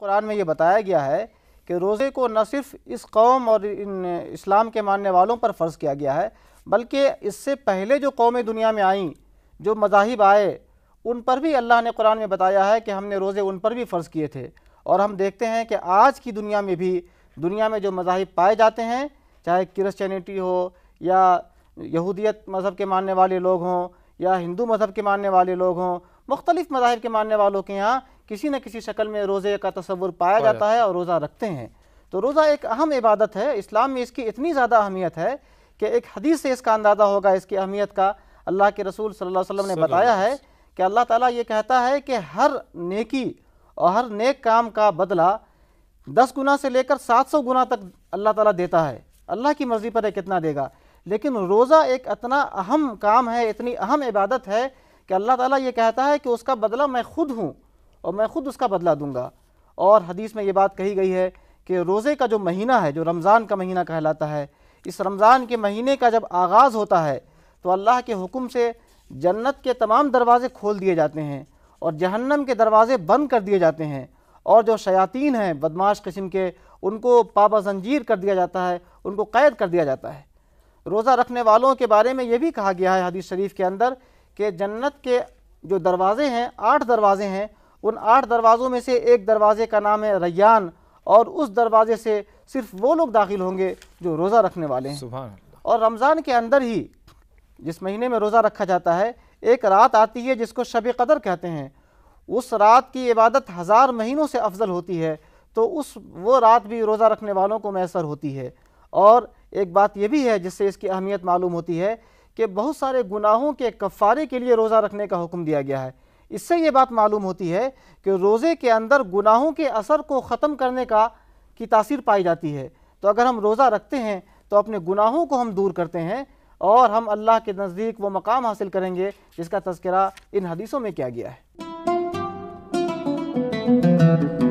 कुरान में ये बताया गया है कि रोज़े को न सिर्फ इस कौम और इन इस्लाम के मानने वालों पर फ़र्ज़ किया गया है बल्कि इससे पहले जो कौमें दुनिया में आईं जो मजाहिब आए उन पर भी अल्लाह ने कुरान में बताया है कि हमने रोज़े उन पर भी फ़र्ज़ किए थे और हम देखते हैं कि आज की दुनिया में भी दुनिया में जो मजाहिब पाए जाते हैं चाहे क्रिश्चनिटी हो या यहूदियत मज़हब के मानने वाले लोग हों या हिंदू मज़हब के मानने वाले लोग हों मुख्तलिफ़ मज़ाहब के मानने वालों के यहाँ किसी न किसी शक्ल में रोज़े का तस्वुर पाया जाता है और रोज़ा रखते हैं तो रोज़ा एक अहम इबादत है इस्लाम में इसकी इतनी ज़्यादा अहमियत है कि एक हदीस से इसका अंदाज़ा होगा इसकी अहमियत का अल्लाह के रसूल सल्लल्लाहु अलैहि वसल्लम ने बताया है कि अल्लाह ताला ये कहता है कि हर नेकी और हर नेक काम का बदला दस गुना से लेकर सात सौ गुना तक अल्लाह ताला देता है अल्लाह की मर्ज़ी पर है कितना देगा लेकिन रोज़ा एक इतना अहम काम है इतनी अहम इबादत है कि अल्लाह ताला ये कहता है कि उसका बदला मैं खुद हूँ और मैं खुद उसका बदला दूंगा और हदीस में ये बात कही गई है कि रोज़े का जो महीना है जो रमज़ान का महीना कहलाता है इस रमज़ान के महीने का जब आगाज़ होता है तो अल्लाह के हुक्म से जन्नत के तमाम दरवाज़े खोल दिए जाते हैं और जहन्नम के दरवाज़े बंद कर दिए जाते हैं और जो शयातीन हैं बदमाश किस्म के उनको पाबा जंजीर कर दिया जाता है उनको कैद कर दिया जाता है रोज़ा रखने वालों के बारे में ये भी कहा गया है हदीस शरीफ के अंदर कि जन्नत के जो दरवाज़े हैं आठ दरवाज़े हैं उन आठ दरवाज़ों में से एक दरवाज़े का नाम है रैयान और उस दरवाज़े से सिर्फ वो लोग दाखिल होंगे जो रोज़ा रखने वाले हैं और रमज़ान के अंदर ही जिस महीने में रोज़ा रखा जाता है एक रात आती है जिसको शब कदर कहते हैं उस रात की इबादत हज़ार महीनों से अफजल होती है तो उस वो रात भी रोज़ा रखने वालों को मैसर होती है और एक बात यह भी है जिससे इसकी अहमियत मालूम होती है कि बहुत सारे गुनाहों के कफ़ारे के लिए रोज़ा रखने का हुक्म दिया गया है इससे ये बात मालूम होती है कि रोज़े के अंदर गुनाहों के असर को ख़त्म करने का की तासीर पाई जाती है तो अगर हम रोज़ा रखते हैं तो अपने गुनाहों को हम दूर करते हैं और हम अल्लाह के नज़दीक वो मकाम हासिल करेंगे जिसका तस्करा इन हदीसों में किया गया है